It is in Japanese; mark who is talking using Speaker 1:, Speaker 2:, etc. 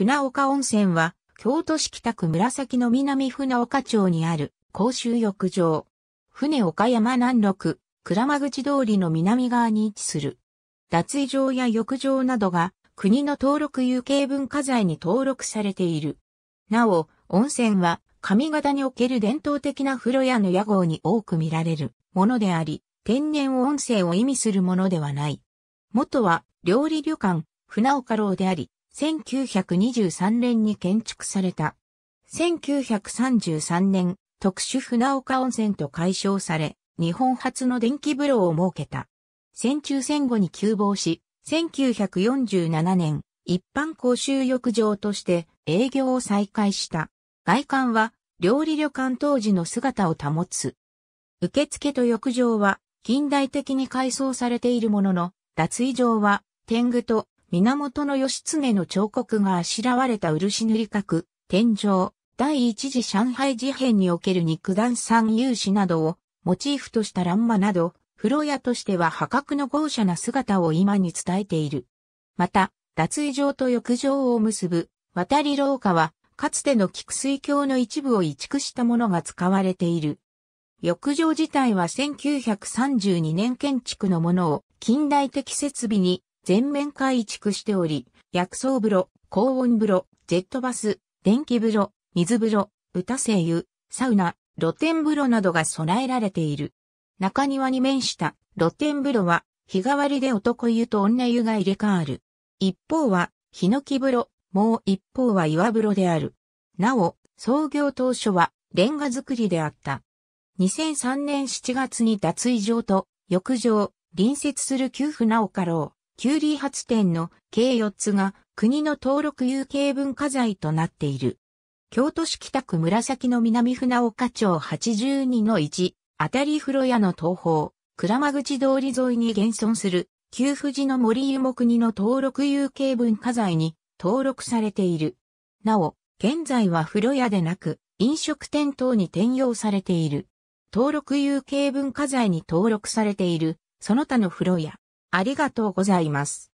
Speaker 1: 船岡温泉は、京都市北区紫の南船岡町にある公衆浴場。船岡山南麓、倉間口通りの南側に位置する。脱衣場や浴場などが国の登録有形文化財に登録されている。なお、温泉は上方における伝統的な風呂屋の屋号に多く見られるものであり、天然温泉を意味するものではない。元は料理旅館、船岡楼であり、1923年に建築された。1933年、特殊船岡温泉と解消され、日本初の電気風呂を設けた。戦中戦後に急防し、1947年、一般公衆浴場として営業を再開した。外観は料理旅館当時の姿を保つ。受付と浴場は近代的に改装されているものの、脱衣場は天狗と源義経の彫刻があしらわれた漆塗り角、天井、第一次上海事変における肉弾産有志などをモチーフとした欄間など、風呂屋としては破格の豪奢な姿を今に伝えている。また、脱衣場と浴場を結ぶ渡り廊下は、かつての菊水橋の一部を移築したものが使われている。浴場自体は1932年建築のものを近代的設備に全面改築しており、薬草風呂、高温風呂、ジェットバス、電気風呂、水風呂、歌声湯、サウナ、露天風呂などが備えられている。中庭に面した露天風呂は日替わりで男湯と女湯が入れ替わる。一方はヒノキ風呂、もう一方は岩風呂である。なお、創業当初はレンガ造りであった。2003年7月に脱衣場と浴場、隣接する旧府なおかろう。リー発展の計4つが国の登録有形文化財となっている。京都市北区紫の南船岡町82-1、あたり風呂屋の東方、倉間口通り沿いに現存する、旧富士の森湯も国の登録有形文化財に登録されている。なお、現在は風呂屋でなく、飲食店等に転用されている。登録有形文化財に登録されている、その他の風呂屋、ありがとうございます。